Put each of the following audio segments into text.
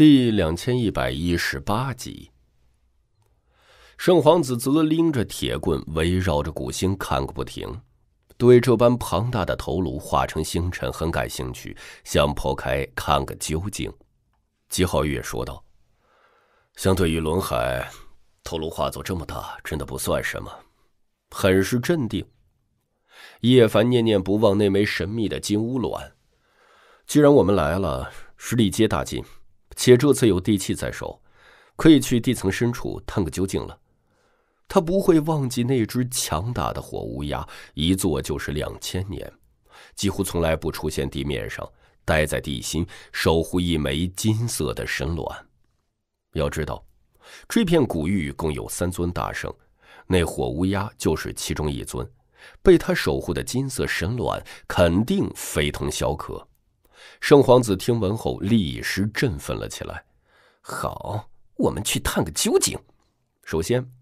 第两千一百一十八集，圣皇子则拎着铁棍，围绕着古星看个不停，对这般庞大的头颅化成星辰很感兴趣，想剖开看个究竟。姬皓月说道：“相对于轮海，头颅化作这么大，真的不算什么，很是镇定。”叶凡念念不忘那枚神秘的金乌卵，既然我们来了，实力皆大进。且这次有地契在手，可以去地层深处探个究竟了。他不会忘记那只强大的火乌鸦，一坐就是两千年，几乎从来不出现地面上，待在地心守护一枚金色的神卵。要知道，这片古域共有三尊大圣，那火乌鸦就是其中一尊，被他守护的金色神卵肯定非同小可。圣皇子听闻后，立时振奋了起来。好，我们去探个究竟。首先，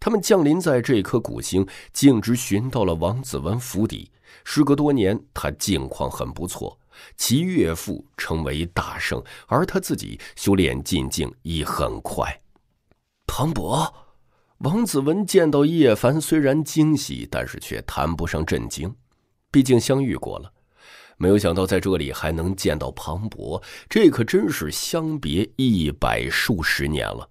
他们降临在这颗古星，径直寻到了王子文府邸。时隔多年，他境况很不错，其岳父成为大圣，而他自己修炼进境亦很快。唐博，王子文见到叶凡，虽然惊喜，但是却谈不上震惊，毕竟相遇过了。没有想到在这里还能见到庞博，这可真是相别一百数十年了。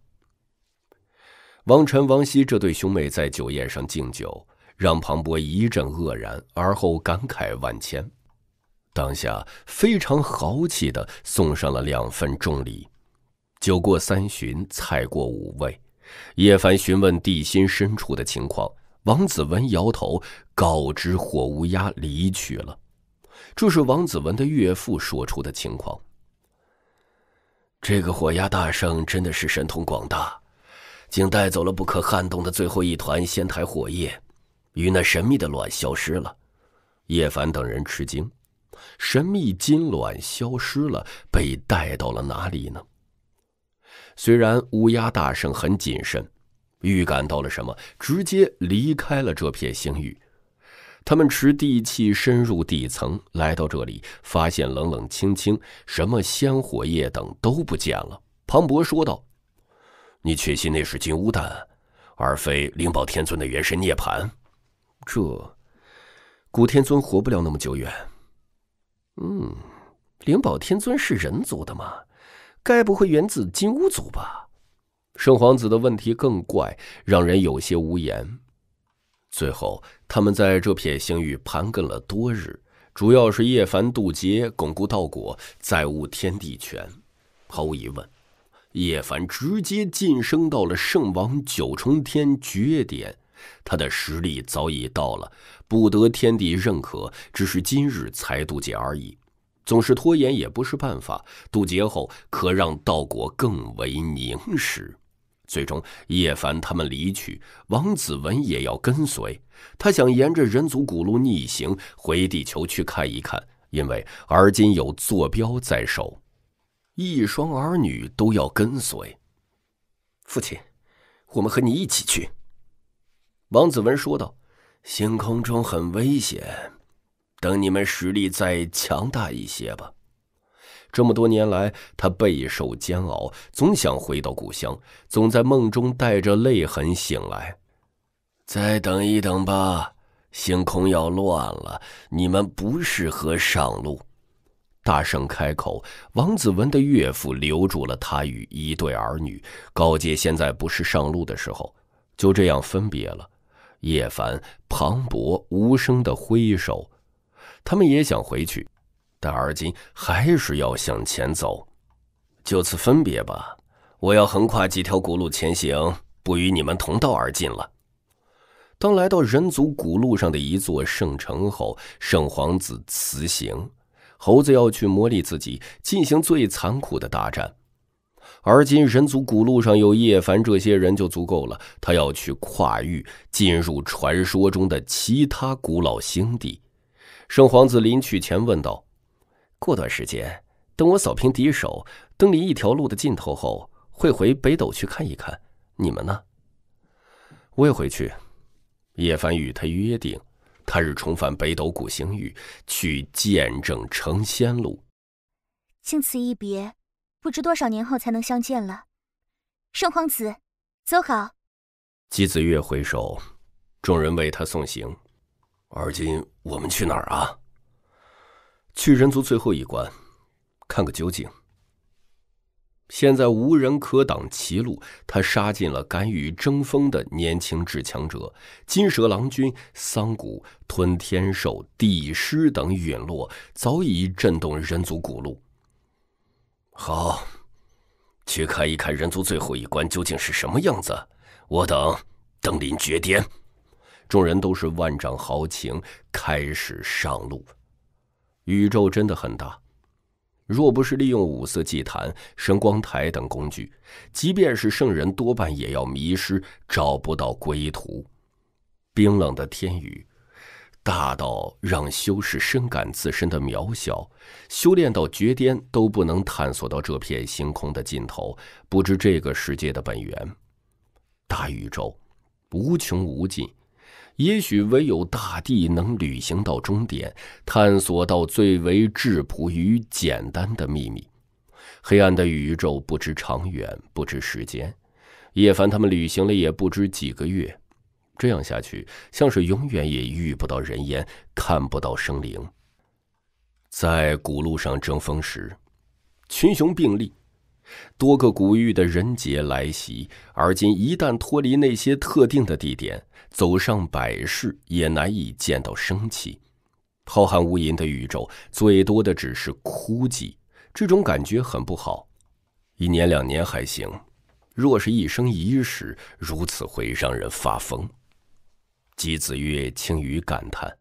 王晨、王希这对兄妹在酒宴上敬酒，让庞博一阵愕然，而后感慨万千，当下非常豪气的送上了两份重礼。酒过三巡，菜过五味，叶凡询问地心深处的情况，王子文摇头，告知火乌鸦离去了。这是王子文的岳父说出的情况。这个火鸦大圣真的是神通广大，竟带走了不可撼动的最后一团仙台火焰，与那神秘的卵消失了。叶凡等人吃惊：神秘金卵消失了，被带到了哪里呢？虽然乌鸦大圣很谨慎，预感到了什么，直接离开了这片星域。他们持地气深入底层，来到这里，发现冷冷清清，什么香、火液等都不见了。庞博说道：“你确信那是金乌蛋，而非灵宝天尊的元神涅盘？这古天尊活不了那么久远。”“嗯，灵宝天尊是人族的吗？该不会源自金乌族吧？”圣皇子的问题更怪，让人有些无言。最后。他们在这片星域盘根了多日，主要是叶凡渡劫巩固道果，再悟天地权。毫无疑问，叶凡直接晋升到了圣王九重天绝点，他的实力早已到了不得天地认可，只是今日才渡劫而已。总是拖延也不是办法，渡劫后可让道果更为凝实。最终，叶凡他们离去，王子文也要跟随。他想沿着人族古路逆行回地球去看一看，因为而今有坐标在手，一双儿女都要跟随。父亲，我们和你一起去。”王子文说道，“星空中很危险，等你们实力再强大一些吧。”这么多年来，他备受煎熬，总想回到故乡，总在梦中带着泪痕醒来。再等一等吧，星空要乱了，你们不适合上路。大圣开口，王子文的岳父留住了他与一对儿女，告诫现在不是上路的时候。就这样分别了。叶凡、庞博无声的挥手，他们也想回去。但而今还是要向前走，就此分别吧。我要横跨几条古路前行，不与你们同道而进了。当来到人族古路上的一座圣城后，圣皇子辞行。猴子要去磨砺自己，进行最残酷的大战。而今人族古路上有叶凡这些人就足够了。他要去跨域，进入传说中的其他古老星地。圣皇子临去前问道。过段时间，等我扫平敌手，登临一条路的尽头后，会回北斗去看一看。你们呢？我也回去。叶凡与他约定，他日重返北斗古星域，去见证成仙路。经此一别，不知多少年后才能相见了。圣皇子，走好。姬子月回首，众人为他送行。而今我们去哪儿啊？去人族最后一关，看个究竟。现在无人可挡其路，他杀进了敢与争锋的年轻至强者，金蛇郎君、桑谷、吞天兽、帝师等陨落，早已震动人族古路。好，去看一看人族最后一关究竟是什么样子。我等登临绝巅，众人都是万丈豪情，开始上路。宇宙真的很大，若不是利用五色祭坛、神光台等工具，即便是圣人，多半也要迷失，找不到归途。冰冷的天宇，大到让修士深感自身的渺小，修炼到绝巅都不能探索到这片星空的尽头，不知这个世界的本源。大宇宙，无穷无尽。也许唯有大地能旅行到终点，探索到最为质朴与简单的秘密。黑暗的宇宙不知长远，不知时间。叶凡他们旅行了也不知几个月，这样下去，像是永远也遇不到人烟，看不到生灵。在古路上争锋时，群雄并立，多个古域的人杰来袭。而今一旦脱离那些特定的地点，走上百世也难以见到生气。浩瀚无垠的宇宙，最多的只是枯寂。这种感觉很不好，一年两年还行，若是一生一世，如此会让人发疯。姬子月轻语感叹：“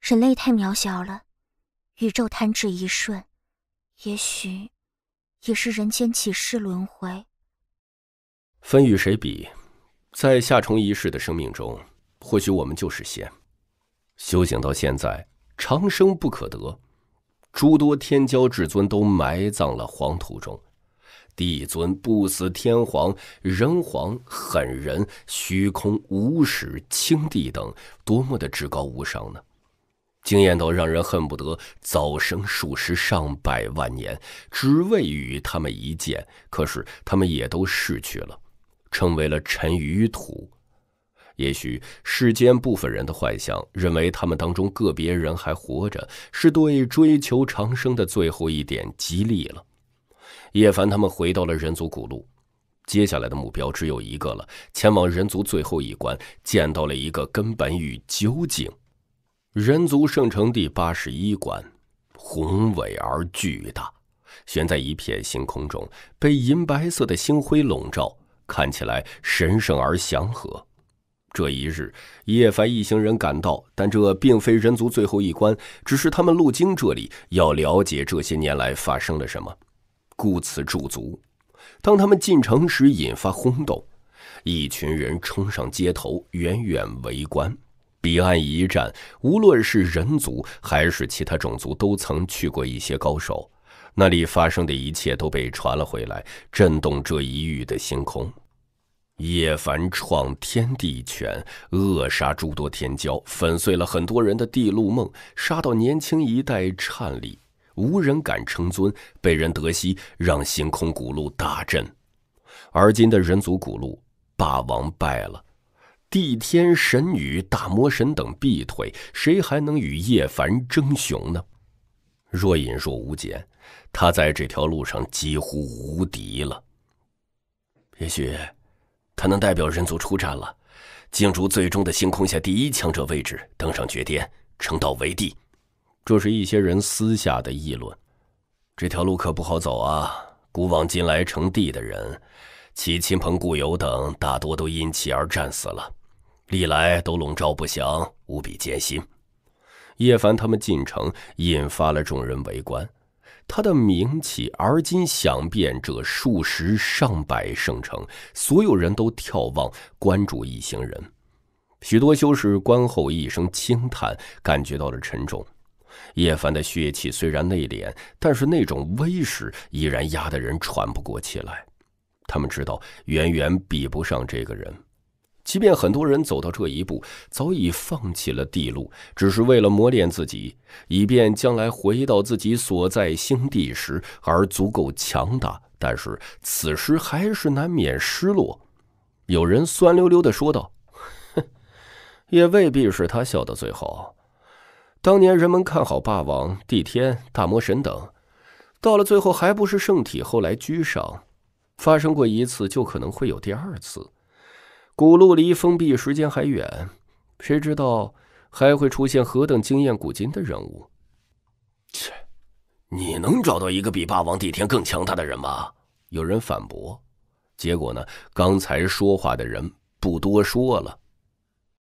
人类太渺小了，宇宙弹指一瞬，也许也是人间起世轮回。分与谁比？”在夏虫一世的生命中，或许我们就是仙，修行到现在，长生不可得。诸多天骄至尊都埋葬了黄土中，帝尊、不死天皇、人皇、狠人、虚空、无始、青帝等，多么的至高无上呢？惊艳到让人恨不得早生数十上百万年，只为与他们一见。可是他们也都逝去了。成为了尘与土。也许世间部分人的幻想，认为他们当中个别人还活着，是对追求长生的最后一点激励了。叶凡他们回到了人族古路，接下来的目标只有一个了：前往人族最后一关。见到了一个根本与究竟，人族圣城第八十一关，宏伟而巨大，悬在一片星空中，被银白色的星辉笼罩。看起来神圣而祥和。这一日，叶凡一行人赶到，但这并非人族最后一关，只是他们路经这里，要了解这些年来发生了什么，故此驻足。当他们进城时，引发轰动，一群人冲上街头，远远围观。彼岸一战，无论是人族还是其他种族，都曾去过一些高手。那里发生的一切都被传了回来，震动这一域的星空。叶凡创天地拳，扼杀诸多天骄，粉碎了很多人的地路梦，杀到年轻一代颤栗，无人敢称尊，被人得悉，让星空古路大震。而今的人族古路，霸王败了，地天神女、大魔神等避退，谁还能与叶凡争雄呢？若隐若无间，他在这条路上几乎无敌了。也许，他能代表人族出战了，竞逐最终的星空下第一强者位置，登上绝巅，称道为帝。这是一些人私下的议论。这条路可不好走啊！古往今来，称帝的人，其亲朋故友等，大多都因其而战死了，历来都笼罩不祥，无比艰辛。叶凡他们进城，引发了众人围观。他的名气，而今响遍这数十上百圣城，所有人都眺望关注一行人。许多修士观后一声轻叹，感觉到了沉重。叶凡的血气虽然内敛，但是那种威势依然压得人喘不过气来。他们知道，远远比不上这个人。即便很多人走到这一步，早已放弃了帝路，只是为了磨练自己，以便将来回到自己所在星地时而足够强大。但是此时还是难免失落。有人酸溜溜地说道：“ 也未必是他笑到最后。当年人们看好霸王、帝天、大魔神等，到了最后还不是圣体后来居上？发生过一次，就可能会有第二次。”古路离封闭时间还远，谁知道还会出现何等惊艳古今的人物？切，你能找到一个比霸王帝天更强大的人吗？有人反驳，结果呢？刚才说话的人不多说了。